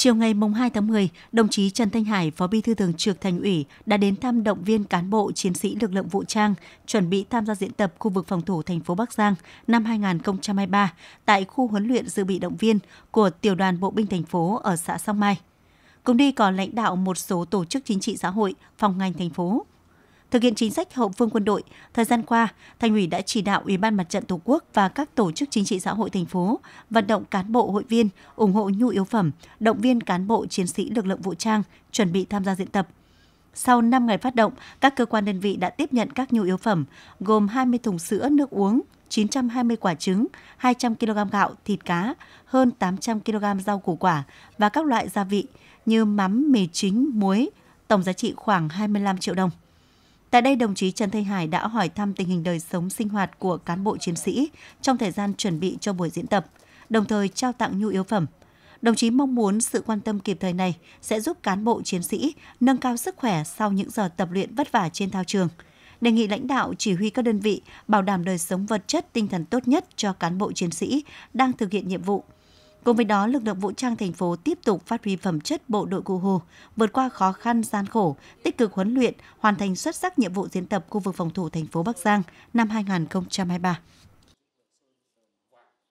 Chiều ngày 2 tháng 10, đồng chí Trần Thanh Hải, Phó Bí thư Thường trực Thành ủy đã đến thăm động viên cán bộ chiến sĩ lực lượng vũ trang chuẩn bị tham gia diễn tập khu vực phòng thủ thành phố Bắc Giang năm 2023 tại khu huấn luyện dự bị động viên của Tiểu đoàn Bộ binh thành phố ở xã Song Mai. Cùng đi còn lãnh đạo một số tổ chức chính trị xã hội, phòng ngành thành phố. Thực hiện chính sách hậu phương quân đội, thời gian qua, Thành ủy đã chỉ đạo Ủy ban Mặt trận Tổ quốc và các tổ chức chính trị xã hội thành phố vận động cán bộ hội viên ủng hộ nhu yếu phẩm, động viên cán bộ chiến sĩ lực lượng vũ trang chuẩn bị tham gia diễn tập. Sau 5 ngày phát động, các cơ quan đơn vị đã tiếp nhận các nhu yếu phẩm gồm 20 thùng sữa, nước uống, 920 quả trứng, 200 kg gạo, thịt cá, hơn 800 kg rau củ quả và các loại gia vị như mắm, mì chính, muối, tổng giá trị khoảng 25 triệu đồng. Tại đây, đồng chí Trần Thanh Hải đã hỏi thăm tình hình đời sống sinh hoạt của cán bộ chiến sĩ trong thời gian chuẩn bị cho buổi diễn tập, đồng thời trao tặng nhu yếu phẩm. Đồng chí mong muốn sự quan tâm kịp thời này sẽ giúp cán bộ chiến sĩ nâng cao sức khỏe sau những giờ tập luyện vất vả trên thao trường. Đề nghị lãnh đạo chỉ huy các đơn vị bảo đảm đời sống vật chất tinh thần tốt nhất cho cán bộ chiến sĩ đang thực hiện nhiệm vụ Cùng với đó, lực lượng vũ trang thành phố tiếp tục phát huy phẩm chất bộ đội cụ Hồ, vượt qua khó khăn gian khổ, tích cực huấn luyện, hoàn thành xuất sắc nhiệm vụ diễn tập khu vực phòng thủ thành phố Bắc Giang năm 2023.